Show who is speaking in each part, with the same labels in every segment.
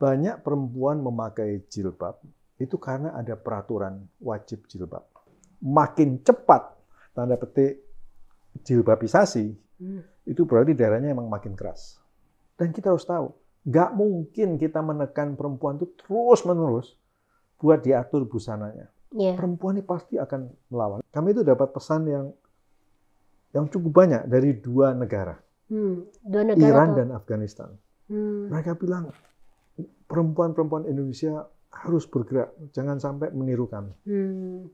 Speaker 1: banyak perempuan memakai jilbab itu karena ada peraturan wajib jilbab. Makin cepat tanda petik jilbabisasi, hmm. itu berarti daerahnya emang makin keras. Dan kita harus tahu, nggak mungkin kita menekan perempuan itu terus menerus buat diatur busananya. Yeah. Perempuan ini pasti akan melawan. Kami itu dapat pesan yang yang cukup banyak dari dua negara,
Speaker 2: hmm. dua negara Iran atau?
Speaker 1: dan Afghanistan. Hmm. Mereka bilang perempuan-perempuan Indonesia harus bergerak, jangan sampai meniru kami.
Speaker 2: Hmm.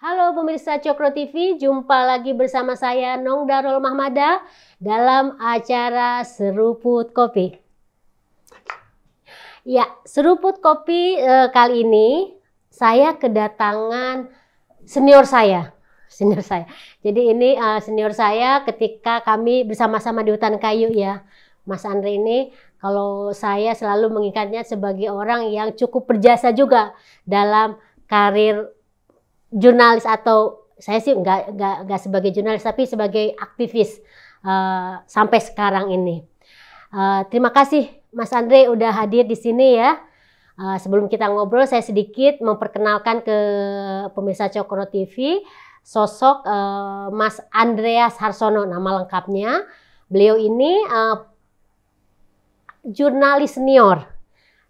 Speaker 2: Halo pemirsa Cokro TV, jumpa lagi bersama saya Nong Darul Mahmada dalam acara Seruput Kopi. Ya, seruput kopi eh, kali ini saya kedatangan senior saya. Senior saya. Jadi ini uh, senior saya ketika kami bersama-sama di hutan kayu ya. Mas Andre ini kalau saya selalu mengingatnya sebagai orang yang cukup berjasa juga dalam karir jurnalis atau saya sih enggak enggak, enggak sebagai jurnalis tapi sebagai aktivis uh, sampai sekarang ini. Uh, terima kasih Mas Andre udah hadir di sini ya. Uh, sebelum kita ngobrol, saya sedikit memperkenalkan ke pemirsa Cokro TV sosok uh, Mas Andreas Harsono, nama lengkapnya. Beliau ini uh, jurnalis senior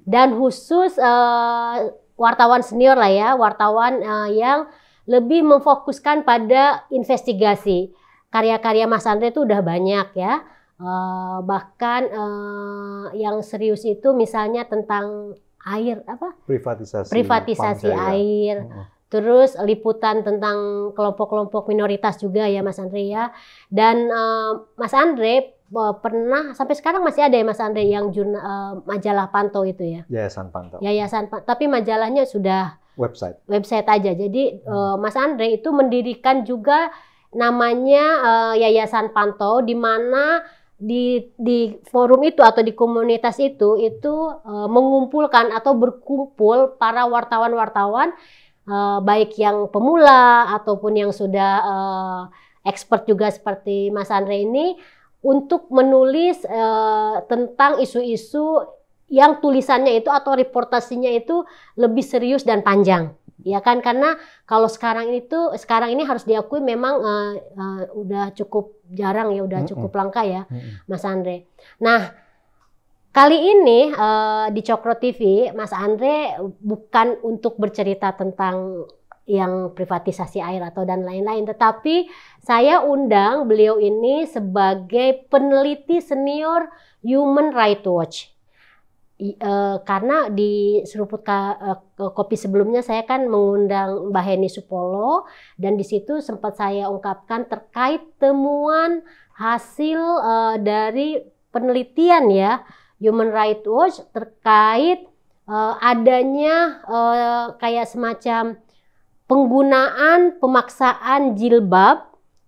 Speaker 2: dan khusus uh, wartawan senior lah ya, wartawan uh, yang lebih memfokuskan pada investigasi. Karya-karya Mas Andre itu udah banyak ya Eh, bahkan uh, yang serius itu misalnya tentang air apa
Speaker 1: privatisasi privatisasi pangsa, air
Speaker 2: uh terus liputan tentang kelompok-kelompok minoritas juga ya Mas Andre ya dan uh, Mas Andre pernah sampai sekarang masih ada ya Mas Andre mm. yang jurnal uh, majalah Panto itu ya
Speaker 1: Yayasan Panto Yayasan
Speaker 2: Panto tapi majalahnya sudah website website aja jadi hmm. uh, Mas Andre itu mendirikan juga namanya uh, Yayasan Panto di mana di di forum itu atau di komunitas itu itu uh, mengumpulkan atau berkumpul para wartawan-wartawan uh, baik yang pemula ataupun yang sudah uh, expert juga seperti Mas Andre ini untuk menulis uh, tentang isu-isu yang tulisannya itu atau reportasinya itu lebih serius dan panjang. Ya kan karena kalau sekarang ini tuh sekarang ini harus diakui memang uh, uh, udah cukup jarang ya, udah mm -mm. cukup langka ya, mm Mas Andre. Nah, Kali ini uh, di Cokro TV, Mas Andre bukan untuk bercerita tentang yang privatisasi air atau dan lain-lain, tetapi saya undang beliau ini sebagai peneliti senior Human Rights Watch uh, karena di seruput ka, uh, kopi sebelumnya saya kan mengundang Mbak Heni Supolo dan di situ sempat saya ungkapkan terkait temuan hasil uh, dari penelitian ya Human Rights Watch terkait uh, adanya uh, kayak semacam penggunaan pemaksaan jilbab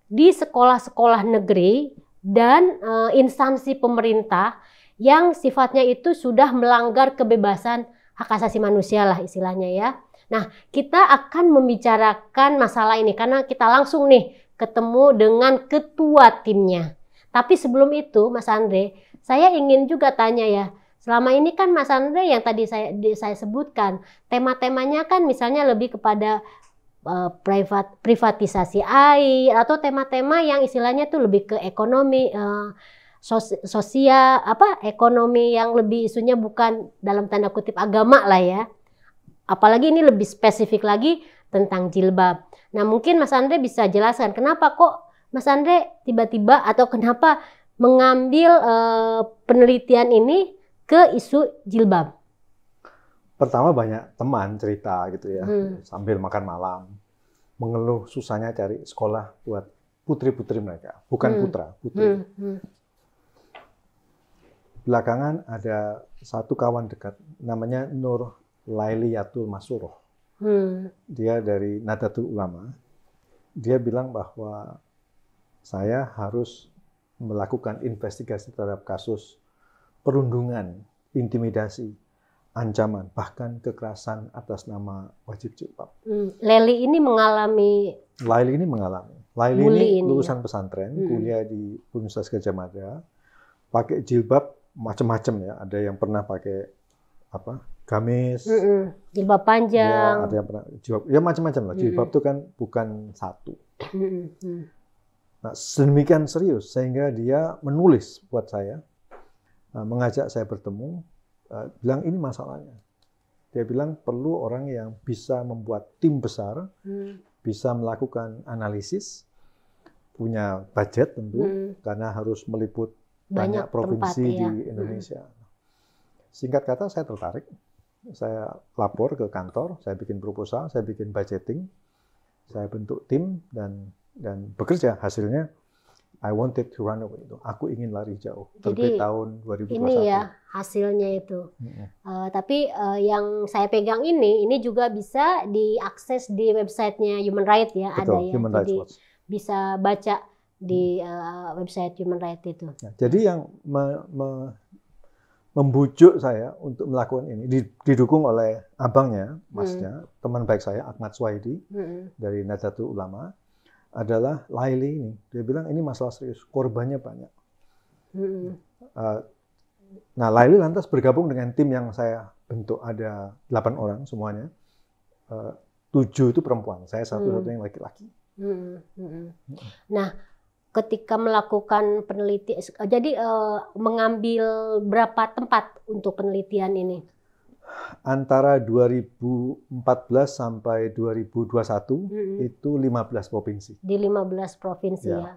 Speaker 2: di sekolah-sekolah negeri dan uh, instansi pemerintah yang sifatnya itu sudah melanggar kebebasan hak asasi manusia lah istilahnya ya. Nah, kita akan membicarakan masalah ini karena kita langsung nih ketemu dengan ketua timnya. Tapi sebelum itu, Mas Andre, saya ingin juga tanya ya, selama ini kan Mas Andre yang tadi saya saya sebutkan, tema-temanya kan misalnya lebih kepada eh, privat privatisasi air atau tema-tema yang istilahnya tuh lebih ke ekonomi eh, sosial apa ekonomi yang lebih isunya bukan dalam tanda kutip agama lah ya. Apalagi ini lebih spesifik lagi tentang jilbab. Nah, mungkin Mas Andre bisa jelaskan kenapa kok Mas Andre tiba-tiba atau kenapa mengambil e, penelitian ini ke isu jilbab?
Speaker 1: Pertama banyak teman cerita gitu ya, hmm. sambil makan malam, mengeluh susahnya cari sekolah buat putri-putri mereka, bukan hmm. putra, putri. Hmm. Hmm belakangan ada satu kawan dekat namanya Nur Lailiyatul Masuroh. Hmm. Dia dari Nadatul Ulama. Dia bilang bahwa saya harus melakukan investigasi terhadap kasus perundungan, intimidasi, ancaman, bahkan kekerasan atas nama wajib jilbab.
Speaker 2: Hmm. Leli ini mengalami
Speaker 1: Laili ini mengalami. Laili ini, ya? lulusan ini. pesantren, hmm. kuliah di Universitas Gajah Mada, pakai jilbab macam-macam ya. Ada yang pernah pakai apa? Gamis. Mm -mm.
Speaker 2: Jilbab panjang. Ya, ada yang
Speaker 1: pernah jilbab. Ya macam-macam lah. Jilbab mm -mm. itu kan bukan satu.
Speaker 2: Mm -mm.
Speaker 1: Nah, sedemikian serius sehingga dia menulis buat saya, eh, mengajak saya bertemu, eh, bilang ini masalahnya. Dia bilang perlu orang yang bisa membuat tim besar, hmm. bisa melakukan analisis, punya budget tentu hmm. karena harus meliput
Speaker 2: banyak, provinsi ya. di iya. hmm. Indonesia.
Speaker 1: Singkat kata saya tertarik. Saya lapor ke kantor, saya bikin proposal, saya bikin budgeting, saya bentuk tim dan dan bekerja hasilnya I wanted to run away Aku ingin lari jauh. Jadi, tahun 2021. Ini ya
Speaker 2: hasilnya itu. mm Uh, tapi uh, yang saya pegang ini, ini juga bisa diakses di websitenya Human Rights ya, Betul, ada ya. Human Jadi Watch. bisa baca di uh, website human rights itu. Nah,
Speaker 1: jadi yang me, me, membujuk saya untuk melakukan ini didukung oleh abangnya, masnya, hmm. teman baik saya Ahmad Swaidi hmm. dari Nahdlatul Ulama adalah Laili ini. Dia bilang ini masalah serius, korbannya banyak. Hmm. Uh, nah, Laili lantas bergabung dengan tim yang saya bentuk ada 8 orang semuanya. Uh, tujuh itu perempuan, saya satu-satunya hmm. laki-laki.
Speaker 2: Hmm. Hmm. Nah, ketika melakukan penelitian jadi uh, mengambil berapa tempat untuk penelitian ini
Speaker 1: antara 2014 sampai 2021 hmm. itu 15 provinsi
Speaker 2: di 15 provinsi ya, ya.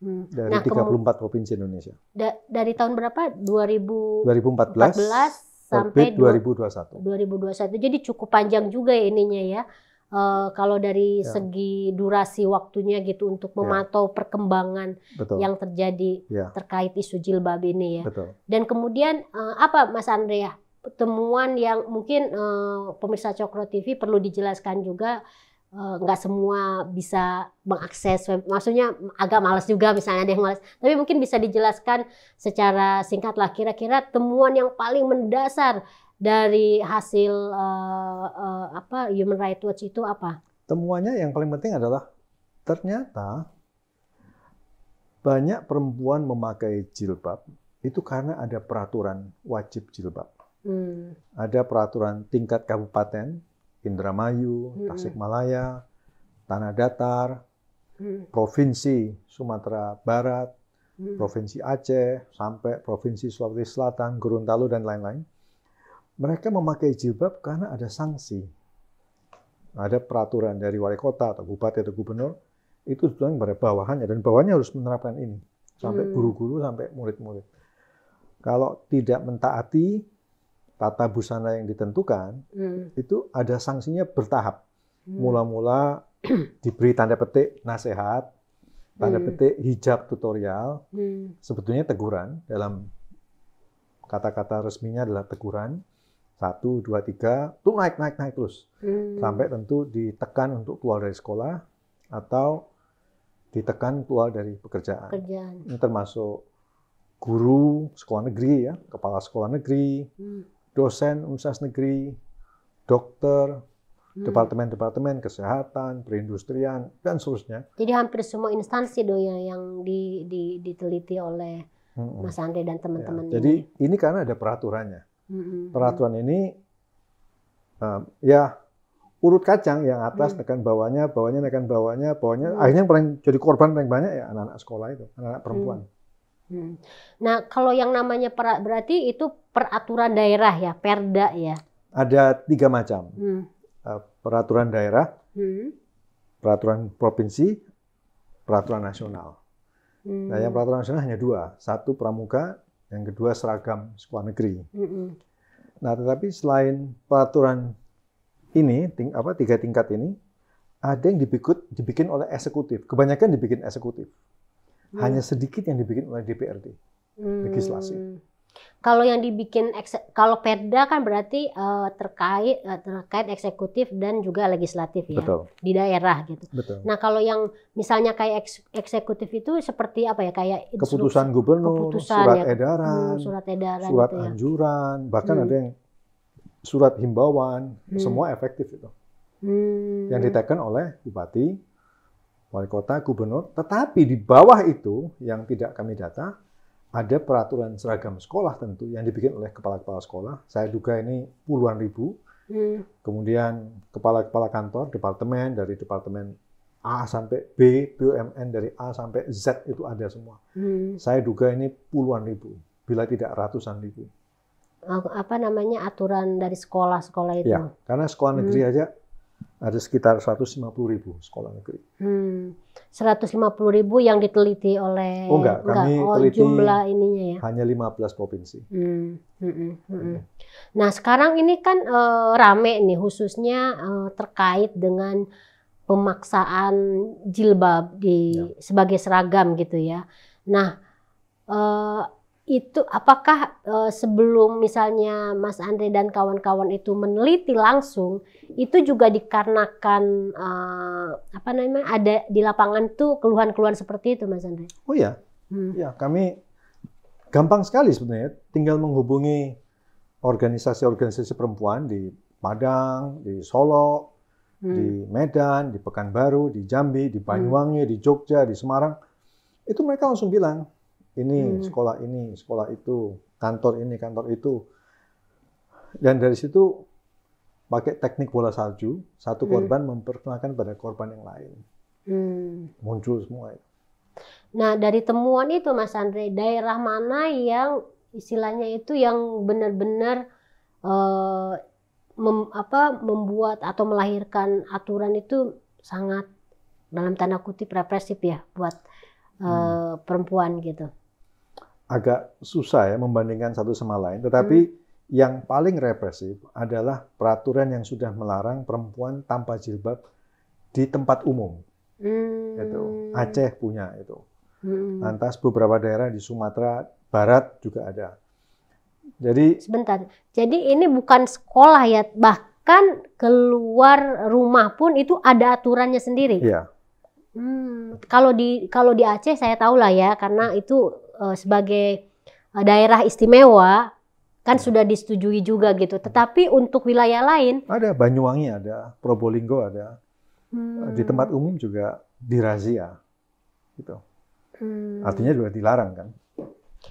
Speaker 2: Hmm. dari nah, 34
Speaker 1: provinsi Indonesia
Speaker 2: da dari tahun berapa 2000
Speaker 1: 2014 sampai 2021
Speaker 2: 2021 jadi cukup panjang juga ya ininya ya Uh, kalau dari ya. segi durasi waktunya gitu untuk ya. memantau ya. perkembangan Betul. yang terjadi ya. terkait isu jilbab ini ya. Betul. Dan kemudian uh, apa Mas Andrea temuan yang mungkin uh, pemirsa Cokro TV perlu dijelaskan juga nggak uh, semua bisa mengakses web. Maksudnya agak males juga misalnya ada yang males. Tapi mungkin bisa dijelaskan secara singkat lah kira-kira temuan yang paling mendasar dari hasil uh, uh, apa Human Rights Watch itu apa?
Speaker 1: Temuannya yang paling penting adalah ternyata banyak perempuan memakai jilbab itu karena ada peraturan wajib jilbab. Hmm. Ada peraturan tingkat kabupaten, Indramayu, hmm. Tasikmalaya, Tanah Datar, hmm. provinsi Sumatera Barat, hmm. provinsi Aceh, sampai provinsi Sulawesi Selatan, Gorontalo dan lain-lain mereka memakai jilbab karena ada sanksi. Ada peraturan dari wali kota atau bupati atau gubernur itu sebetulnya pada bawahannya dan bawahnya harus menerapkan ini
Speaker 2: sampai hmm. guru-guru
Speaker 1: sampai murid-murid. Kalau tidak mentaati tata busana yang ditentukan, hmm. itu ada sanksinya bertahap. Hmm. Mula-mula diberi tanda petik nasihat, tanda hmm. petik hijab tutorial. Hmm. Sebetulnya teguran dalam kata-kata resminya adalah teguran satu dua tiga tuh naik naik naik terus hmm. sampai tentu ditekan untuk keluar dari sekolah atau ditekan keluar dari pekerjaan. pekerjaan. Ini termasuk guru sekolah negeri ya, kepala sekolah negeri, hmm. dosen universitas negeri, dokter,
Speaker 2: hmm.
Speaker 1: departemen-departemen kesehatan, perindustrian dan seterusnya. Jadi
Speaker 2: hampir semua instansi dong ya yang di, di, diteliti oleh hmm. Mas Andre dan ya,
Speaker 1: teman-teman. Ya. Jadi ini karena ada peraturannya hmm Peraturan ini um, ya urut kacang yang atas mm. tekan bawahnya, bawahnya tekan bawahnya, bawahnya. Mm. Akhirnya paling jadi korban paling banyak ya anak-anak sekolah itu, anak-anak mm. perempuan. Mm.
Speaker 2: Hmm. Nah, kalau yang namanya per, berarti itu peraturan daerah ya, perda ya.
Speaker 1: Ada tiga macam. Hmm. peraturan daerah, hmm. peraturan provinsi, peraturan nasional. Hmm. Nah, yang mm. peraturan nasional hanya dua. Satu pramuka, yang kedua seragam sekolah negeri. Nah, tetapi selain peraturan ini, ting, apa tiga tingkat ini, ada yang dibikut dibikin oleh eksekutif. Kebanyakan dibikin eksekutif. Hmm. Hanya sedikit yang dibikin oleh DPRD, mm. legislasi.
Speaker 2: Kalau yang dibikin kalau Perda kan berarti uh, terkait uh, terkait eksekutif dan juga legislatif ya Betul. di daerah gitu. Betul. Nah kalau yang misalnya kayak eks, eksekutif itu seperti apa ya kayak keputusan
Speaker 1: gubernur, keputusan, surat ya, edaran, hmm, surat edaran, surat gitu ya. anjuran, ya. bahkan hmm. ada yang surat himbauan, hmm. semua efektif itu. Hmm. Yang diteken oleh bupati, wali kota, gubernur. Tetapi di bawah itu yang tidak kami data ada peraturan seragam sekolah tentu yang dibikin oleh kepala-kepala sekolah. Saya duga ini puluhan ribu. Hmm. Kemudian kepala-kepala kantor, departemen dari departemen A sampai B, BUMN dari A sampai Z itu ada semua. Hmm. Saya duga ini puluhan ribu, bila tidak ratusan ribu.
Speaker 2: Apa namanya aturan dari sekolah-sekolah ya, itu? Ya,
Speaker 1: karena sekolah hmm. negeri hmm. aja ada sekitar 150 ribu sekolah negeri.
Speaker 2: Hmm, 150 ribu yang diteliti oleh oh enggak, kami oh, teliti jumlah ininya ya.
Speaker 1: Hanya 15 provinsi. hmm, hmm, hmm. hmm. Iya.
Speaker 2: Nah sekarang ini kan e, rame nih khususnya e, terkait dengan pemaksaan jilbab di ya. sebagai seragam gitu ya. Nah e, itu apakah e, sebelum misalnya Mas Andre dan kawan-kawan itu meneliti langsung itu juga dikarenakan e, apa namanya ada di lapangan tuh keluhan-keluhan seperti itu Mas Andre?
Speaker 1: Oh ya, hmm. ya kami gampang sekali sebenarnya tinggal menghubungi organisasi-organisasi perempuan di Padang, di Solo, hmm. di Medan, di Pekanbaru, di Jambi, di Banyuwangi, hmm. di Jogja, di Semarang itu mereka langsung bilang ini, hmm. sekolah ini, sekolah itu, kantor ini, kantor itu. Dan dari situ pakai teknik bola salju, satu hmm. korban hmm. memperkenalkan pada korban yang lain. Hmm. Muncul semua itu.
Speaker 2: Nah, dari temuan itu Mas Andre, daerah mana yang istilahnya itu yang benar-benar uh, mem, apa membuat atau melahirkan aturan itu sangat dalam tanda kutip represif ya buat Hmm. Eh, perempuan gitu.
Speaker 1: Agak susah ya membandingkan satu sama lain, tetapi hmm. yang paling represif adalah peraturan yang sudah melarang perempuan tanpa jilbab di tempat umum. Hmm. Itu Aceh punya itu. Hmm. Lantas beberapa daerah di Sumatera Barat juga ada. Jadi sebentar.
Speaker 2: Jadi ini bukan sekolah ya, bahkan keluar rumah pun itu ada aturannya sendiri. Iya Hmm, kalau di kalau di Aceh saya tahu lah ya karena itu uh, sebagai uh, daerah istimewa kan ya. sudah disetujui juga gitu. Tetapi untuk wilayah lain
Speaker 1: ada Banyuwangi ada, Probolinggo ada.
Speaker 2: Eh, hmm. Di tempat
Speaker 1: umum juga dirazia gitu.
Speaker 2: Hmm. Artinya
Speaker 1: juga dilarang kan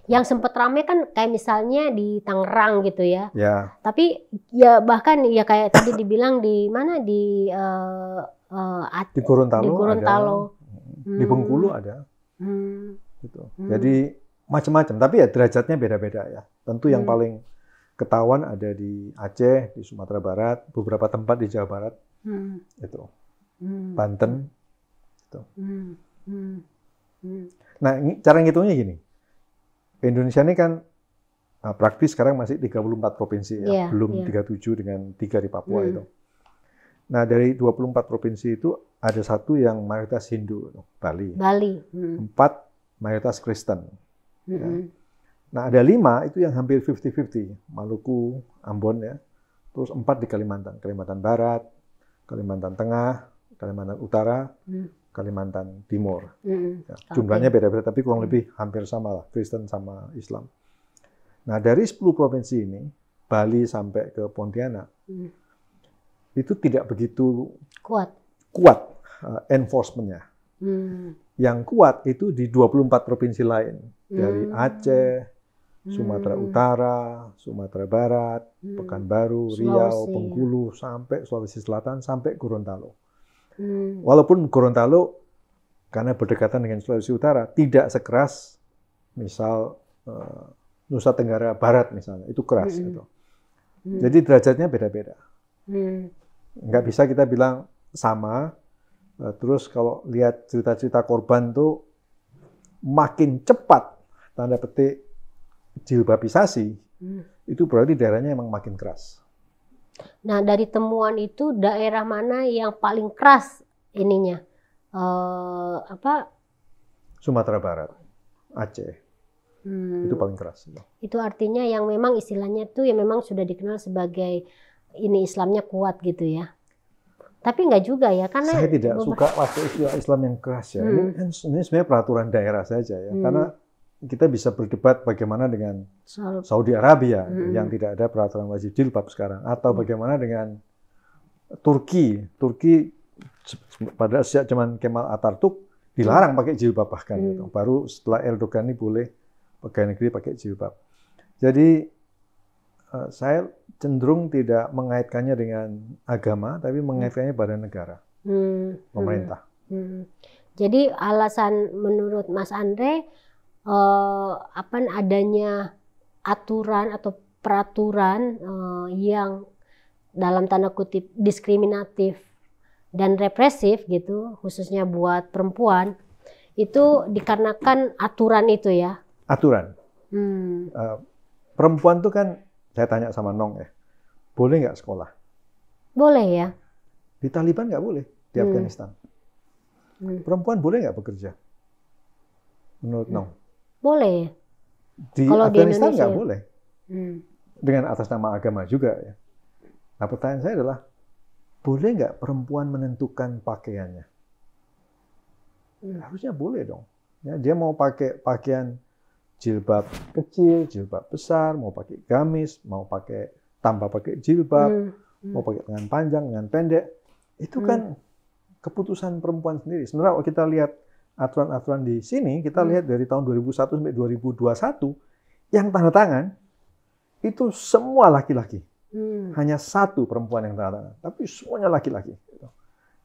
Speaker 2: yang sempat rame kan kayak misalnya di Tangerang gitu ya. Ya. Tapi ya bahkan ya kayak tadi dibilang di mana di uh, uh, at, di Gorontalo.
Speaker 1: Di Di Bengkulu hmm. ada. Hmm. Gitu. Hmm. Jadi macam-macam. Tapi ya derajatnya beda-beda ya. Tentu yang hmm. paling ketahuan ada di Aceh, di Sumatera Barat, beberapa tempat di Jawa Barat. Hmm. Itu. Hmm. Banten. Gitu. Hmm. Hmm. Hmm. Nah, cara ngitungnya gini Indonesia ini kan Nah, praktis sekarang masih 34 provinsi ya, yeah, belum yeah. 37 dengan tiga di Papua hmm. itu. Nah, dari 24 provinsi itu ada satu yang mayoritas Hindu, Bali.
Speaker 2: Bali. Hmm.
Speaker 1: Empat mayoritas Kristen. Hmm. Ya. Hmm. Nah, ada lima itu yang hampir 50-50, Maluku, Ambon ya. Terus empat di Kalimantan, Kalimantan Barat, Kalimantan Tengah, Kalimantan Utara, hmm. Kalimantan Timur. Mm, ya, Jumlahnya beda-beda, tapi kurang mm. lebih hampir sama lah, Kristen sama Islam. Nah, dari 10 provinsi ini, Bali sampai ke Pontianak, mm. itu tidak begitu kuat, kuat uh, enforcement-nya. Mm. Yang kuat itu di 24 provinsi lain, dari mm. Aceh, mm. Sumatera Utara, Sumatera Barat, Pekanbaru, Riau, Bengkulu, sampai Sulawesi Selatan, sampai Gorontalo. Hmm. Walaupun Gorontalo karena berdekatan dengan Sulawesi Utara tidak sekeras misal eh, Nusa Tenggara Barat misalnya itu keras hmm. gitu. Hmm. Jadi derajatnya beda-beda. Hmm. Nggak bisa kita bilang sama. Eh, terus kalau lihat cerita-cerita korban tuh makin cepat tanda petik jilbabisasi hmm. itu berarti daerahnya emang makin keras.
Speaker 2: Nah, dari temuan itu daerah mana yang paling keras ininya? Eh, apa?
Speaker 1: Sumatera Barat, Aceh.
Speaker 2: Hmm. Itu paling keras. Itu artinya yang memang istilahnya tuh yang memang sudah dikenal sebagai ini Islamnya kuat gitu ya. Tapi enggak juga ya karena saya tidak suka
Speaker 1: waktu istilah Islam yang keras ya. Hmm. Kan ini kan sebenarnya peraturan daerah saja ya. Hmm. Karena kita bisa berdebat bagaimana dengan Saudi Arabia gitu, hmm. yang tidak ada peraturan wajib jilbab sekarang atau hmm. bagaimana dengan Turki. Turki pada sejak zaman Kemal Atatürk dilarang pakai jilbab bahkan hmm. gitu. Baru setelah Erdogan ini boleh pegawai negeri pakai jilbab. Jadi eh, saya cenderung tidak mengaitkannya dengan agama tapi mengaitkannya pada negara.
Speaker 2: Hmm. hmm. Pemerintah. Hmm. Hmm. Jadi alasan menurut Mas Andre uh, eh, apa adanya aturan atau peraturan uh, yang dalam tanda kutip diskriminatif dan represif gitu khususnya buat perempuan itu dikarenakan aturan itu ya aturan hmm.
Speaker 1: uh, perempuan tuh kan saya tanya sama Nong ya boleh nggak sekolah boleh ya di Taliban nggak boleh di hmm. Afghanistan hmm. perempuan boleh nggak bekerja menurut hmm. Nong boleh. Di Kalau Afghanistan nggak ya. boleh. Hmm. Dengan atas nama agama juga ya. Nah pertanyaan saya adalah, boleh nggak perempuan menentukan pakaiannya? Ya, Harusnya boleh dong. Ya, dia mau pakai pakaian jilbab kecil, jilbab besar, mau pakai gamis, mau pakai tanpa pakai jilbab, hmm. Hmm. mau pakai tangan panjang, tangan pendek, itu hmm. kan keputusan perempuan sendiri. Sebenarnya kalau kita lihat aturan-aturan di sini kita hmm. lihat dari tahun 2001 sampai 2021 yang tanda tangan itu semua laki-laki. Hmm. Hanya satu perempuan yang tanda tangan, tapi semuanya laki-laki. Gitu.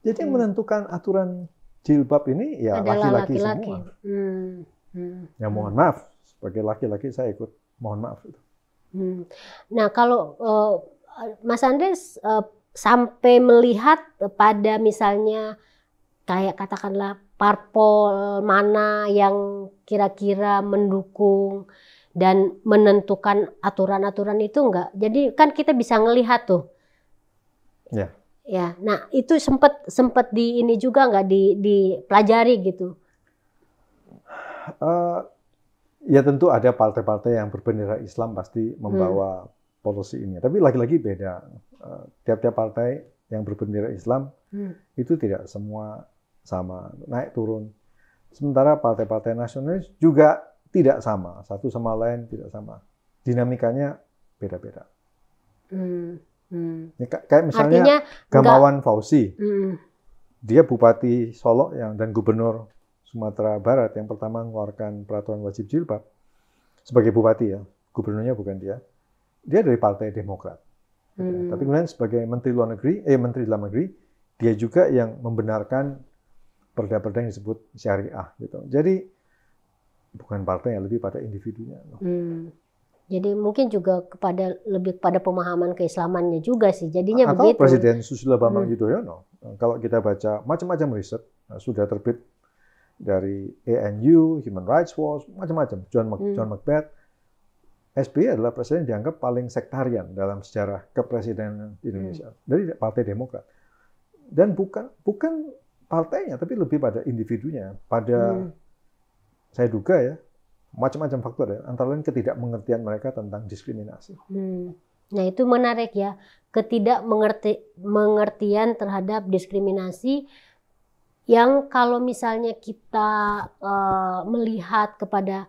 Speaker 1: Jadi hmm. menentukan aturan jilbab ini ya laki-laki semua. Hmm. Hmm. Ya mohon hmm. maaf sebagai laki-laki saya ikut mohon maaf itu. Hmm.
Speaker 2: Nah kalau uh, Mas Andres uh, sampai melihat pada misalnya kayak katakanlah parpol mana yang kira-kira mendukung dan menentukan aturan-aturan itu enggak. Jadi kan kita bisa ngelihat tuh. Ya. Ya. Nah, itu sempat sempat di ini juga enggak di dipelajari gitu.
Speaker 1: Uh, ya tentu ada partai-partai yang berbendera Islam pasti membawa hmm. polisi ini. Tapi lagi-lagi beda. Eh, tiap-tiap uh, partai yang berbendera Islam hmm. itu tidak semua sama, naik turun. Sementara partai-partai nasionalis juga tidak sama, satu sama lain tidak sama. Dinamikanya beda-beda. Hmm, hmm. kayak misalnya Artinya, Gamawan Fauzi, hmm. dia bupati Solo yang dan gubernur Sumatera Barat yang pertama mengeluarkan peraturan wajib jilbab sebagai bupati ya, gubernurnya bukan dia. Dia dari Partai Demokrat. Hmm. tapi kemudian sebagai Menteri Luar Negeri, eh Menteri Dalam Negeri, dia juga yang membenarkan perda-perda yang disebut syariah gitu. Jadi bukan partai yang lebih pada individunya.
Speaker 2: Hmm. Jadi mungkin juga kepada lebih kepada pemahaman keislamannya juga sih. Jadinya Atau begitu. Presiden
Speaker 1: Susilo Bambang hmm. kalau kita baca macam-macam riset nah, sudah terbit dari ANU, Human Rights Watch, macam-macam, John, Mac hmm. John Macbeth. SBY adalah presiden yang dianggap paling sektarian dalam sejarah kepresidenan Indonesia hmm. dari Partai Demokrat. Dan bukan bukan partainya, tapi lebih pada individunya, pada hmm. saya duga ya macam-macam faktor ya, antara lain ketidakmengertian mereka tentang diskriminasi.
Speaker 2: Hmm. Nah itu menarik ya, ketidakmengertian terhadap diskriminasi yang kalau misalnya kita uh, melihat kepada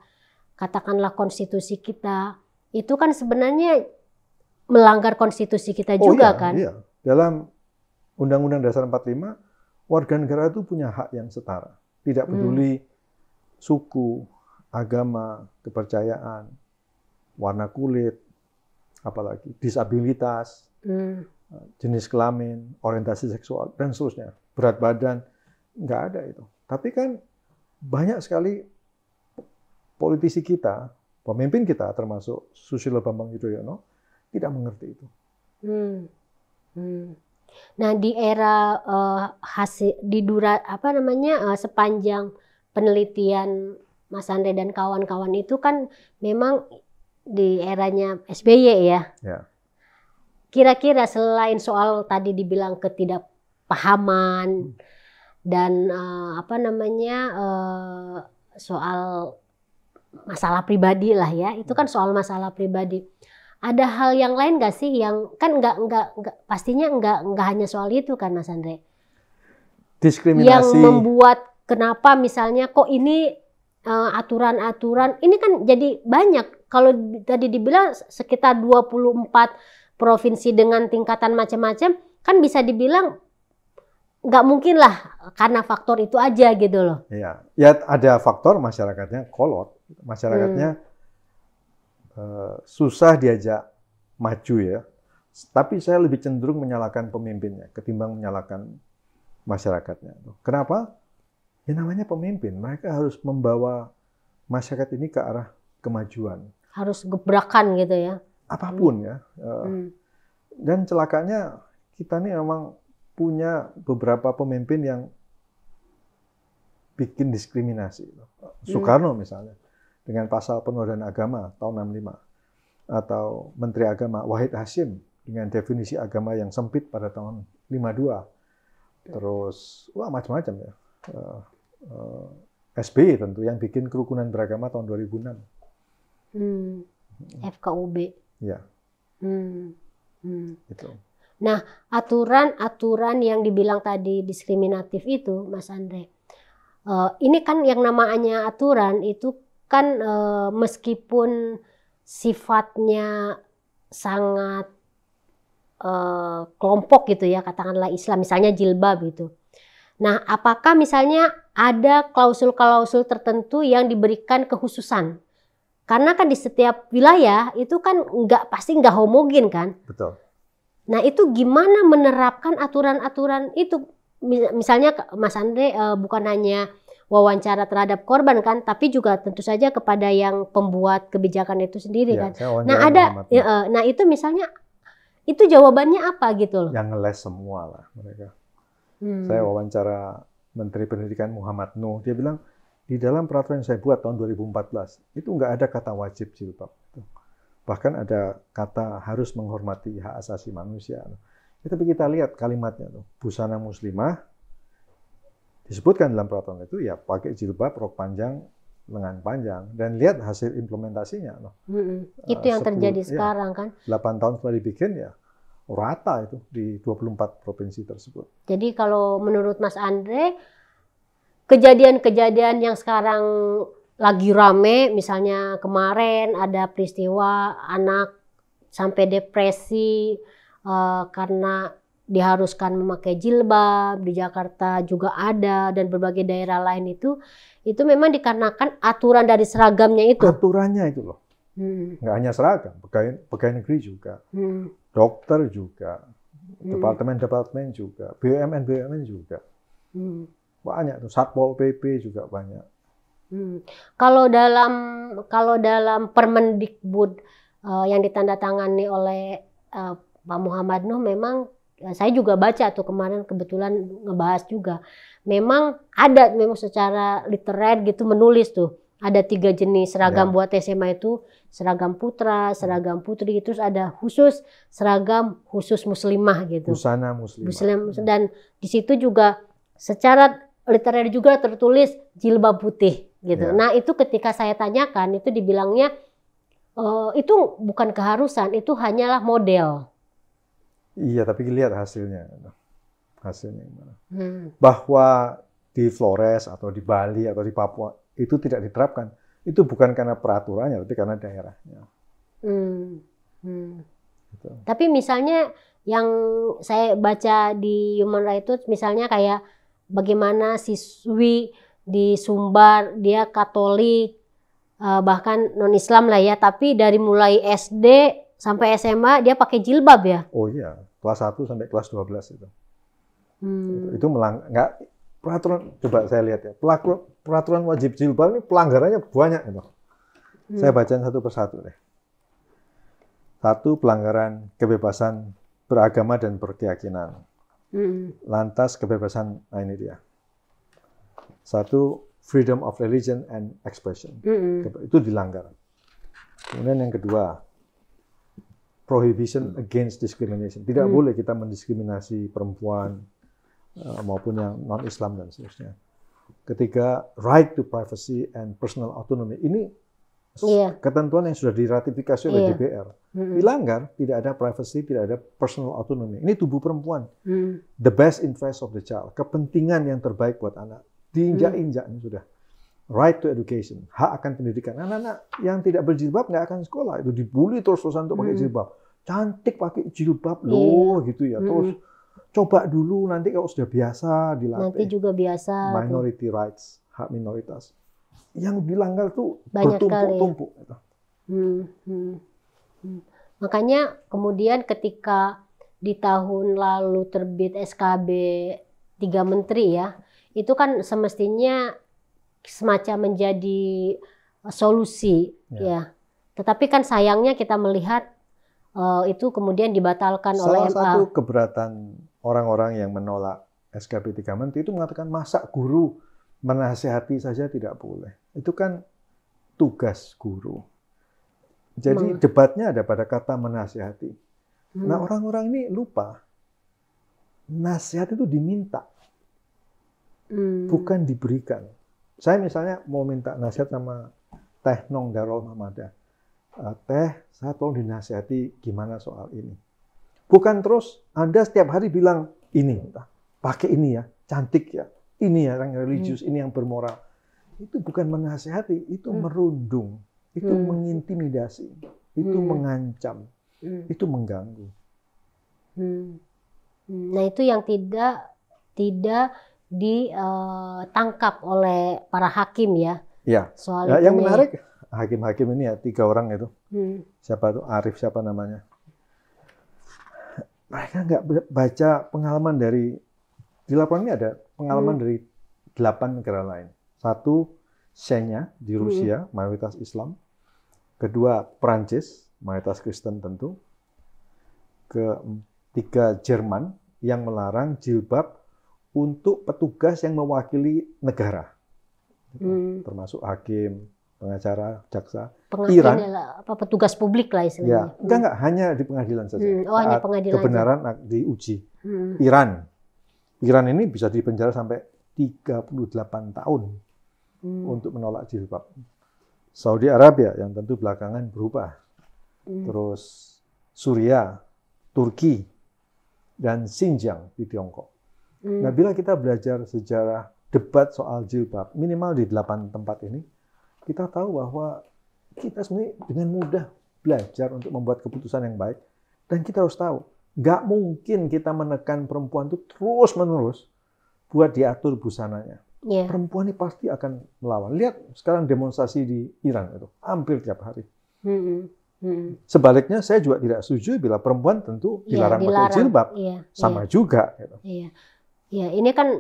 Speaker 2: katakanlah konstitusi kita itu kan sebenarnya melanggar konstitusi kita oh juga iya, kan. Iya.
Speaker 1: Dalam Undang-Undang Dasar 45 warga negara itu punya hak yang setara. Tidak peduli hmm. suku, agama, kepercayaan, warna kulit, apalagi disabilitas, hmm. jenis kelamin, orientasi seksual, dan seterusnya. Berat badan, nggak ada itu. Tapi kan banyak sekali politisi kita, pemimpin kita, termasuk Susilo Bambang Yudhoyono, tidak mengerti itu.
Speaker 2: Hmm. Hmm. Nah, di era uh, hasil di dura apa namanya uh, sepanjang penelitian Mas Andre dan kawan-kawan itu kan memang di eranya SBY ya. Yeah. Kira-kira selain soal tadi dibilang ketidakpahaman hmm. dan uh, apa namanya uh, soal masalah pribadi lah ya, itu hmm. kan soal masalah pribadi ada hal yang lain gak sih yang kan nggak nggak pastinya nggak nggak hanya soal itu kan Mas Andre?
Speaker 1: Diskriminasi. Yang
Speaker 2: membuat kenapa misalnya kok ini eh, aturan-aturan uh, ini kan jadi banyak kalau tadi dibilang sekitar 24 provinsi dengan tingkatan macam-macam kan bisa dibilang nggak mungkin lah karena faktor itu aja gitu loh.
Speaker 1: Iya, ya ada faktor masyarakatnya kolot, masyarakatnya hmm Eh, susah diajak maju ya. Tapi saya lebih cenderung menyalahkan pemimpinnya ketimbang menyalahkan masyarakatnya. Kenapa? Ya namanya pemimpin, mereka harus membawa masyarakat ini ke arah kemajuan.
Speaker 2: Harus gebrakan gitu ya.
Speaker 1: Apapun ya. Eh, hmm. Dan celakanya kita ini memang punya beberapa pemimpin yang bikin diskriminasi. Hmm. Soekarno hmm. misalnya dengan pasal penodaan agama tahun 65 atau Menteri Agama Wahid Hasim dengan definisi agama yang sempit pada tahun 52 terus wah macam-macam ya uh, tentu yang bikin kerukunan beragama tahun 2006
Speaker 2: hmm. FKUB ya hmm.
Speaker 1: Hmm. Itu.
Speaker 2: nah aturan-aturan yang dibilang tadi diskriminatif itu Mas Andre eh, ini kan yang namanya aturan itu kan e, meskipun sifatnya sangat e, kelompok gitu ya katakanlah Islam misalnya jilbab gitu. Nah, apakah misalnya ada klausul-klausul tertentu yang diberikan kehususan? Karena kan di setiap wilayah itu kan nggak pasti nggak homogen kan? Betul. Nah, itu gimana menerapkan aturan-aturan itu? Misalnya Mas Andre eh, bukan hanya wawancara terhadap korban kan, tapi juga tentu saja kepada yang pembuat kebijakan itu sendiri ya, kan. Nah ada, ya, nah itu misalnya itu jawabannya apa gitu
Speaker 1: loh? Yang ngeles semua lah mereka. Hmm. Saya wawancara Menteri Pendidikan Muhammad Nuh, dia bilang di dalam peraturan yang saya buat tahun 2014 itu nggak ada kata wajib jilbab. Gitu. Bahkan ada kata harus menghormati hak asasi manusia. Nah, tapi kita lihat kalimatnya tuh, busana muslimah disebutkan dalam peraturan itu ya pakai jilbab, rok panjang, lengan panjang dan lihat hasil implementasinya. Loh.
Speaker 2: Hmm, itu yang 10, terjadi ya, sekarang kan.
Speaker 1: 8 tahun setelah dibikin ya rata itu di 24 provinsi tersebut.
Speaker 2: Jadi kalau menurut Mas Andre kejadian-kejadian yang sekarang lagi rame misalnya kemarin ada peristiwa anak sampai depresi uh, karena diharuskan memakai jilbab di Jakarta juga ada dan berbagai daerah lain itu itu memang dikarenakan aturan dari seragamnya itu
Speaker 1: aturannya itu loh hmm. nggak hanya seragam pegawai pegawai negeri juga hmm. dokter juga hmm. departemen departemen juga bumn bumn juga hmm. banyak tuh satpol pp juga banyak hmm.
Speaker 2: kalau dalam kalau dalam permendikbud uh, yang ditandatangani oleh uh, Pak Muhammad Nuh memang Ya, saya juga baca tuh kemarin kebetulan ngebahas juga. Memang ada memang secara literat gitu menulis tuh. Ada tiga jenis seragam ya. buat SMA itu seragam putra, hmm. seragam putri, terus ada khusus seragam khusus muslimah
Speaker 1: gitu. Busana muslimah.
Speaker 2: Muslim hmm. dan di situ juga secara literat juga tertulis jilbab putih gitu. Ya. Nah itu ketika saya tanyakan itu dibilangnya e, itu bukan keharusan, itu hanyalah model
Speaker 1: Iya, tapi lihat hasilnya. Gitu. Hasilnya gimana. Hmm. Bahwa di Flores atau di Bali atau di Papua itu tidak diterapkan. Itu bukan karena peraturannya, tapi karena daerahnya.
Speaker 2: Hmm. Hmm. Gitu. Tapi misalnya yang saya baca di Human Rights Watch, misalnya kayak bagaimana siswi di Sumbar dia Katolik eh, bahkan non Islam lah ya tapi dari mulai SD sampai SMA dia pakai jilbab ya?
Speaker 1: Oh iya, kelas 1 sampai kelas 12 itu. Hmm. Itu, itu melang nggak peraturan coba saya lihat ya. Pelaku, peraturan wajib jilbab ini pelanggarannya banyak itu. Hmm. Saya bacain satu persatu deh. Satu pelanggaran kebebasan beragama dan berkeyakinan. Hmm. Lantas kebebasan nah ini dia. Satu freedom of religion and expression. Hmm. Itu dilanggar. Kemudian yang kedua, prohibition hmm. against discrimination. Tidak hmm. boleh kita mendiskriminasi perempuan uh, maupun yang non Islam dan seterusnya. Ketiga, right to privacy and personal autonomy. Ini yeah. ketentuan yang sudah diratifikasi oleh yeah. DPR. Hmm. Dilanggar, tidak ada privacy, tidak ada personal autonomy. Ini tubuh perempuan. Hmm. The best interest of the child. Kepentingan yang terbaik buat anak. Diinjak-injak ini sudah right to education, hak akan pendidikan. Anak-anak yang tidak berjilbab nggak akan sekolah, itu dibully terus-terusan untuk pakai jilbab. Cantik pakai jilbab iya. loh gitu ya. Terus coba dulu nanti kalau sudah biasa dilatih. Nanti
Speaker 2: juga biasa. Minority
Speaker 1: rights, hak minoritas. Yang dilanggar tuh ya. bertumpuk-tumpuk. Ya. Hmm, hmm,
Speaker 2: hmm. Makanya kemudian ketika di tahun lalu terbit SKB tiga menteri ya, itu kan semestinya semacam menjadi eh, solusi ya. ya. Tetapi kan sayangnya kita melihat uh, itu kemudian dibatalkan Salah oleh MA. Salah satu
Speaker 1: keberatan orang-orang yang menolak SKP 3 Menteri itu mengatakan masa guru menasehati saja tidak boleh. Itu kan tugas guru. Jadi Mem debatnya ada pada kata menasehati. Hmm. Nah orang-orang ini lupa nasihat itu diminta, hmm. bukan diberikan. Saya misalnya mau minta nasihat sama Teh Nong Darul Mamada. Eh, Teh, saya tolong dinasihati gimana soal ini. Bukan terus Anda setiap hari bilang ini, pakai ini ya, cantik ya, ini ya yang religius, hmm. ini yang bermoral. Itu bukan menasihati, itu hmm. merundung, itu hmm. mengintimidasi, itu hmm. mengancam, hmm. itu mengganggu.
Speaker 2: Hmm. hmm. Nah itu yang tidak tidak ditangkap oleh para hakim ya.
Speaker 1: Ya. Soal ya, yang menarik hakim-hakim ini ya tiga orang itu. Hmm. Siapa tuh Arif siapa namanya? Mereka nggak baca pengalaman dari di lapangan ini ada pengalaman hmm. dari delapan negara lain. Satu Senya di hmm. Rusia hmm. mayoritas Islam. Kedua Prancis mayoritas Kristen tentu. Ketiga Jerman yang melarang jilbab untuk petugas yang mewakili negara, gitu. hmm. termasuk hakim, pengacara, jaksa. Pengadilan Iran, adalah
Speaker 2: apa, petugas publik lah istilahnya. Ya, hmm. enggak
Speaker 1: enggak hanya di pengadilan saja. Hmm. Oh, hanya pengadilan kebenaran aja. diuji. Hmm. Iran, Iran ini bisa dipenjara sampai 38 tahun hmm. untuk menolak jilbab. Saudi Arabia yang tentu belakangan berubah. Hmm. Terus Suriah, Turki, dan Xinjiang di Tiongkok. Hmm. Nah, bila kita belajar sejarah debat soal jilbab, minimal di delapan tempat ini, kita tahu bahwa kita sebenarnya dengan mudah belajar untuk membuat keputusan yang baik. Dan kita harus tahu, nggak mungkin kita menekan perempuan itu terus-menerus buat diatur busananya.
Speaker 2: Yeah. Perempuan
Speaker 1: ini pasti akan melawan. Lihat sekarang demonstrasi di Iran itu, hampir tiap hari. Hmm. Hmm. Sebaliknya saya juga tidak setuju bila perempuan tentu dilarang, ya, dilarang. pakai jilbab, ya, sama ya. juga. Gitu.
Speaker 2: Ya. Ya, ini kan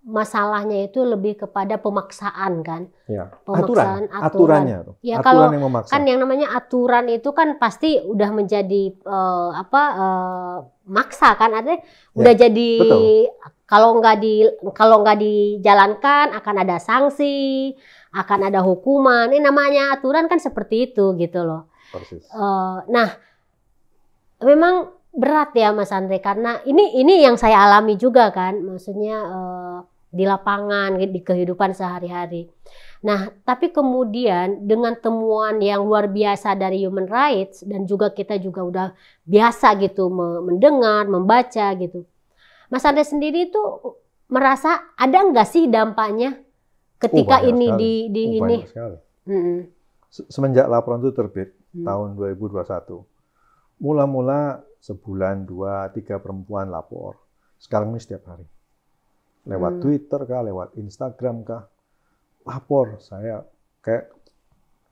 Speaker 2: masalahnya itu lebih kepada pemaksaan kan. Ya. Pemaksaan aturan. aturan. Aturannya. Ya aturan kalau yang memaksa. kan yang namanya aturan itu kan pasti udah menjadi uh, apa uh, maksa kan artinya ya. udah jadi kalau nggak di kalau nggak dijalankan akan ada sanksi, akan ada hukuman. Ini namanya aturan kan seperti itu gitu loh. Persis. Uh, nah, memang berat ya Mas Andre karena ini ini yang saya alami juga kan maksudnya uh, di lapangan di kehidupan sehari-hari. Nah, tapi kemudian dengan temuan yang luar biasa dari human rights dan juga kita juga udah biasa gitu mendengar, membaca gitu. Mas Andre sendiri itu merasa ada nggak sih dampaknya ketika oh, ini sekali. di oh, di oh, ini?
Speaker 1: Mm -hmm. Semenjak laporan itu terbit hmm. tahun 2021, mula-mula sebulan dua tiga perempuan lapor sekarang ini setiap hari lewat hmm. Twitter kah lewat Instagram kah lapor saya kayak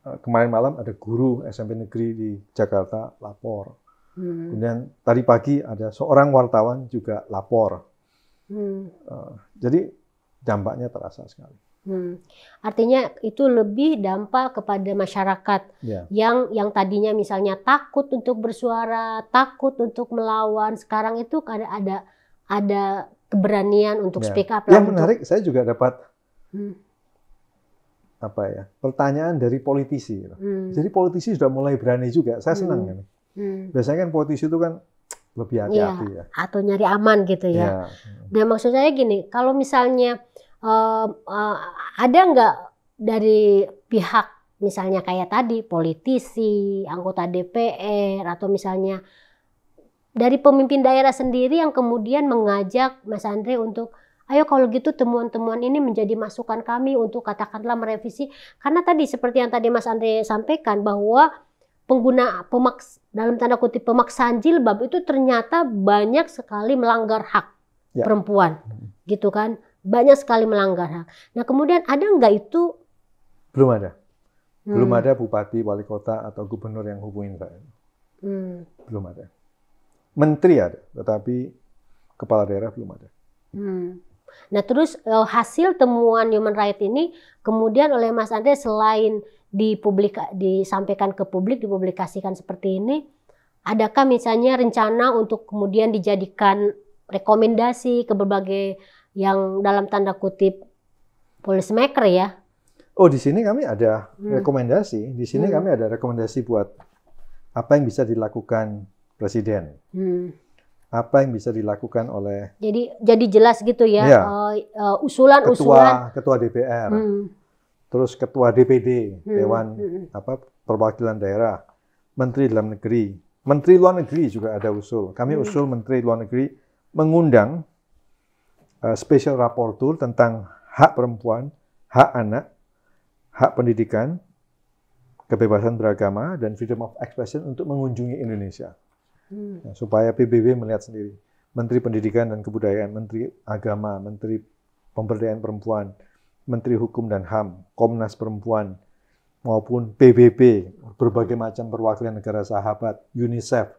Speaker 1: eh, kemarin malam ada guru SMP negeri di Jakarta lapor hmm. kemudian tadi pagi ada seorang wartawan juga lapor hmm. Eh, jadi dampaknya terasa sekali
Speaker 2: Hmm. Artinya itu lebih dampak kepada masyarakat yeah. yang yang tadinya misalnya takut untuk bersuara, takut untuk melawan, sekarang itu ada ada ada keberanian untuk yeah. speak up. Yang untuk... menarik,
Speaker 1: saya juga dapat hmm. apa ya pertanyaan dari politisi. Gitu. Hmm. Jadi politisi sudah mulai berani juga. Saya hmm. senang hmm. kan. Hmm. Biasanya kan politisi itu kan lebih hati-hati ya, ya.
Speaker 2: Atau nyari aman gitu ya. ya. Dan nah, maksud saya gini, kalau misalnya uh, uh, ada nggak dari pihak misalnya kayak tadi politisi, anggota DPR atau misalnya dari pemimpin daerah sendiri yang kemudian mengajak Mas Andre untuk ayo kalau gitu temuan-temuan ini menjadi masukan kami untuk katakanlah merevisi karena tadi seperti yang tadi Mas Andre sampaikan bahwa pengguna pemaks dalam tanda kutip pemaksaan jilbab itu ternyata banyak sekali melanggar hak ya. perempuan mm-hmm. gitu kan banyak sekali melanggar hak. Nah kemudian ada nggak itu? Belum ada. Hmm. Belum ada
Speaker 1: bupati, wali kota, atau gubernur yang hubungin saya. Hmm. Belum ada. Menteri ada, tetapi kepala daerah belum ada.
Speaker 2: Hmm. Nah terus eh, hasil temuan human right ini kemudian oleh Mas Andre selain dipublika, disampaikan ke publik, dipublikasikan seperti ini, adakah misalnya rencana untuk kemudian dijadikan rekomendasi ke berbagai yang dalam tanda kutip maker ya.
Speaker 1: Oh, di sini kami ada hmm. rekomendasi. Di sini hmm. kami ada rekomendasi buat apa yang bisa dilakukan presiden. Hmm. Apa yang bisa dilakukan oleh
Speaker 2: Jadi jadi jelas gitu ya. ya. Uh, eh, eh, usulan ketua,
Speaker 1: ketua DPR. Hmm. Terus ketua DPD, hmm. Dewan hmm, hmm. apa Perwakilan Daerah, Menteri Dalam Negeri, Menteri Luar Negeri juga ada usul. Kami hmm. usul Menteri Luar Negeri mengundang Uh, special rapporteur tentang hak perempuan, hak anak, hak pendidikan, kebebasan beragama, dan freedom of expression untuk mengunjungi Indonesia. Hmm. Ya, supaya PBB melihat sendiri. Menteri Pendidikan dan Kebudayaan, Menteri Agama, Menteri Pemberdayaan Perempuan, Menteri Hukum dan HAM, Komnas Perempuan, maupun PBB, berbagai macam perwakilan negara sahabat, UNICEF,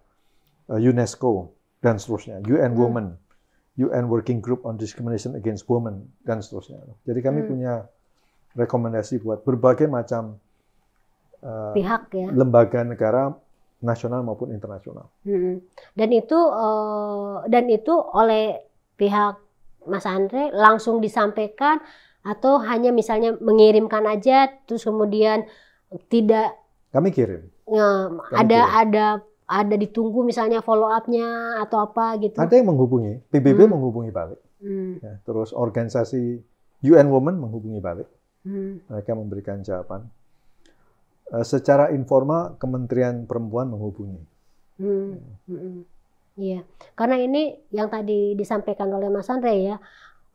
Speaker 1: uh, UNESCO, dan seterusnya, UN hmm. Women. Hmm UN Working Group on Discrimination Against Women dan seterusnya. Jadi kami hmm. punya rekomendasi buat berbagai macam uh, pihak ya, lembaga negara nasional maupun internasional.
Speaker 2: Hmm. Dan itu uh, dan itu oleh pihak Mas Andre langsung disampaikan atau hanya misalnya mengirimkan aja terus kemudian tidak kami kirim. Uh, kami ada kirim. ada ada ditunggu misalnya follow up-nya atau apa gitu? Ada yang
Speaker 1: menghubungi, PBB hmm. menghubungi balik. Hmm. Ya, terus organisasi UN Women menghubungi balik. Hmm. Mereka memberikan jawaban. Uh, secara informal Kementerian Perempuan menghubungi.
Speaker 2: Hmm. Hmm. Iya, karena ini yang tadi disampaikan oleh Mas Andre ya.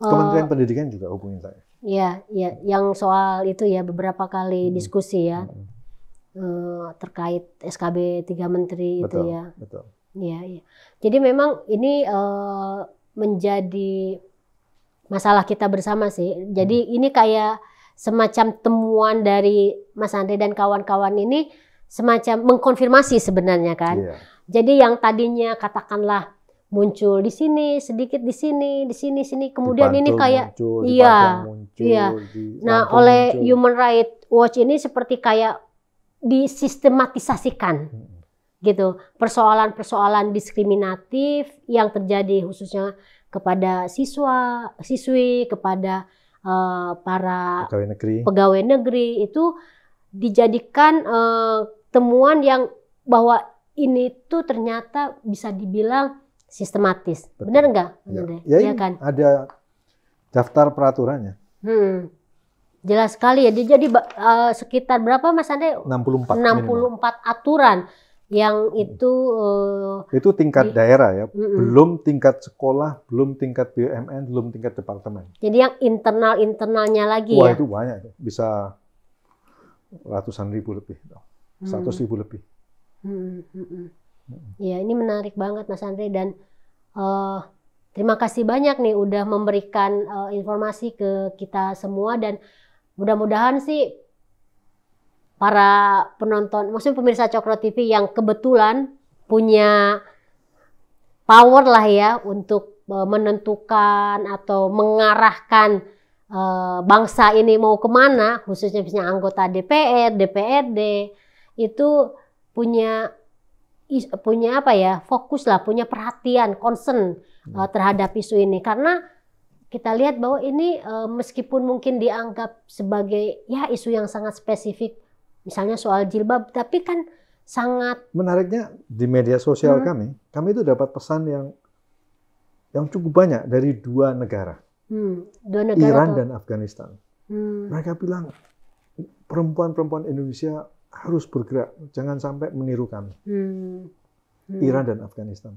Speaker 2: Eh, Kementerian uh,
Speaker 1: Pendidikan juga hubungi saya.
Speaker 2: Iya, ya, yang soal itu ya beberapa kali hmm. diskusi ya. Hmm. Eh, terkait SKB tiga menteri betul, itu ya. Betul. Iya, iya. Jadi memang ini eh, menjadi masalah kita bersama sih. Jadi hmm. ini kayak semacam temuan dari Mas Andre dan kawan-kawan ini semacam mengkonfirmasi sebenarnya kan. Yeah. Jadi yang tadinya katakanlah muncul di sini, sedikit di sini, di sini, sini, kemudian ini kayak muncul, iya, muncul, iya. Nah, oleh muncul. Human Rights Watch ini seperti kayak disistematisasikan gitu persoalan-persoalan diskriminatif yang terjadi khususnya kepada siswa siswi kepada uh, para pegawai negeri pegawai negeri itu dijadikan uh, temuan yang bahwa ini tuh ternyata bisa dibilang sistematis Betul. benar enggak ya, ya, ya kan
Speaker 1: ada daftar peraturannya
Speaker 2: hmm Jelas sekali ya. Jadi uh, sekitar berapa Mas Andre?
Speaker 1: 64. 64 minimal.
Speaker 2: aturan yang hmm. itu uh,
Speaker 1: itu tingkat di, daerah ya, mm -mm. belum tingkat sekolah, belum tingkat BUMN, belum tingkat departemen.
Speaker 2: Jadi yang internal internalnya lagi Wah, ya? Wah itu
Speaker 1: banyak, bisa ratusan ribu lebih, Satu hmm. seratus ribu lebih.
Speaker 2: hmm, hmm ya ini menarik banget Mas Andre dan uh, terima kasih banyak nih udah memberikan uh, informasi ke kita semua dan mudah-mudahan sih para penonton, maksudnya pemirsa Cokro TV yang kebetulan punya power lah ya untuk e, menentukan atau mengarahkan e, bangsa ini mau kemana, khususnya misalnya anggota DPR, DPRD itu punya punya apa ya fokus lah, punya perhatian, concern e, terhadap isu ini karena kita lihat bahwa ini uh, meskipun mungkin dianggap sebagai ya isu yang sangat spesifik misalnya soal jilbab tapi kan sangat
Speaker 1: menariknya di media sosial hmm. kami kami itu dapat pesan yang yang cukup banyak dari dua negara,
Speaker 2: hmm. dua negara Iran atau... dan Afghanistan hmm.
Speaker 1: mereka bilang perempuan-perempuan Indonesia harus bergerak jangan sampai meniru kami
Speaker 2: hmm. Hmm. Iran
Speaker 1: dan Afghanistan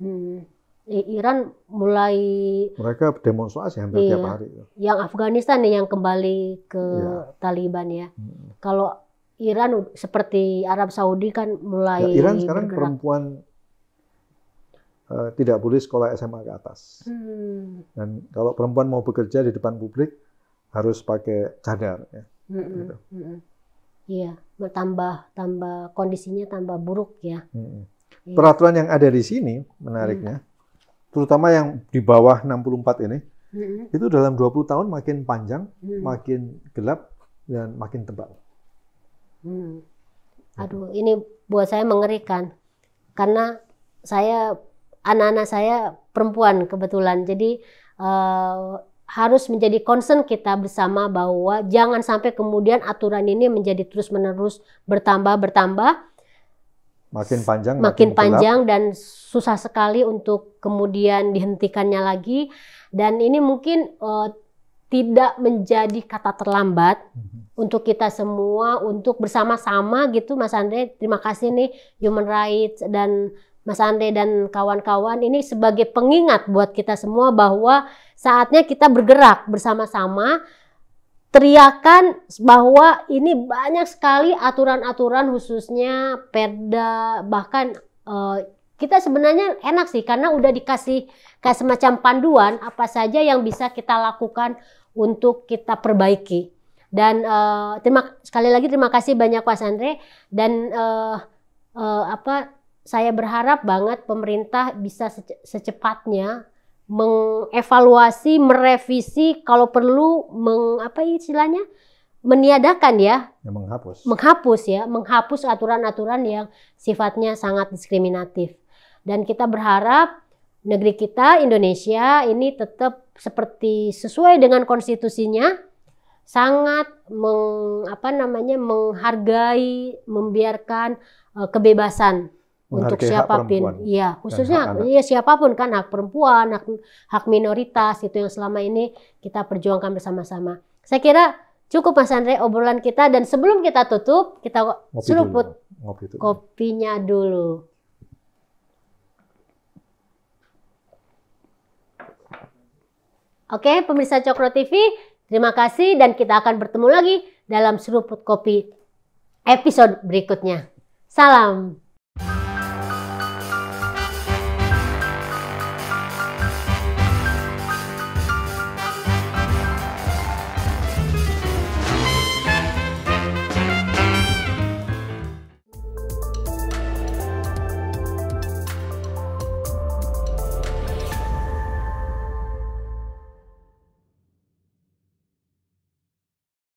Speaker 2: hmm. Iran mulai
Speaker 1: mereka demonstrasi hampir iya, tiap hari.
Speaker 2: Yang Afghanistan nih yang kembali ke iya. Taliban ya. Hmm. Kalau Iran seperti Arab Saudi kan mulai ya, Iran sekarang bergerak.
Speaker 1: perempuan uh, tidak boleh sekolah SMA ke atas. Hmm. Dan kalau perempuan mau bekerja di depan publik harus pakai cadar ya.
Speaker 2: Hmm, hmm, gitu. Hmm. Iya, bertambah tambah kondisinya tambah buruk ya. Hmm. Iya. Peraturan
Speaker 1: yang ada di sini menariknya. Hmm terutama yang di bawah 64 ini, hmm. itu dalam 20 tahun makin panjang, hmm. makin gelap, dan makin tebal.
Speaker 2: Hmm. Aduh, ini buat saya mengerikan. Karena saya, anak-anak saya perempuan kebetulan. Jadi uh, harus menjadi concern kita bersama bahwa jangan sampai kemudian aturan ini menjadi terus-menerus bertambah-bertambah
Speaker 1: makin panjang makin, makin panjang
Speaker 2: dan susah sekali untuk kemudian dihentikannya lagi dan ini mungkin uh, tidak menjadi kata terlambat mm-hmm. untuk kita semua untuk bersama-sama gitu Mas Andre terima kasih nih Human Rights dan Mas Andre dan kawan-kawan ini sebagai pengingat buat kita semua bahwa saatnya kita bergerak bersama-sama teriakan bahwa ini banyak sekali aturan-aturan khususnya perda bahkan uh, kita sebenarnya enak sih karena udah dikasih kayak semacam panduan apa saja yang bisa kita lakukan untuk kita perbaiki. Dan uh, terima sekali lagi terima kasih banyak Mas Andre dan uh, uh, apa saya berharap banget pemerintah bisa secepatnya mengevaluasi, merevisi, kalau perlu meng, apa istilahnya meniadakan ya,
Speaker 1: ya menghapus,
Speaker 2: menghapus ya, menghapus aturan-aturan yang sifatnya sangat diskriminatif. Dan kita berharap negeri kita Indonesia ini tetap seperti sesuai dengan konstitusinya sangat meng, apa namanya menghargai, membiarkan eh, kebebasan untuk siapapun, ya khususnya hak ya siapapun kan hak perempuan, hak hak minoritas itu yang selama ini kita perjuangkan bersama-sama. Saya kira cukup Mas Andre obrolan kita dan sebelum kita tutup kita seruput kopinya dulu. Oke, pemirsa Cokro TV, terima kasih dan kita akan bertemu lagi dalam seruput kopi episode berikutnya. Salam.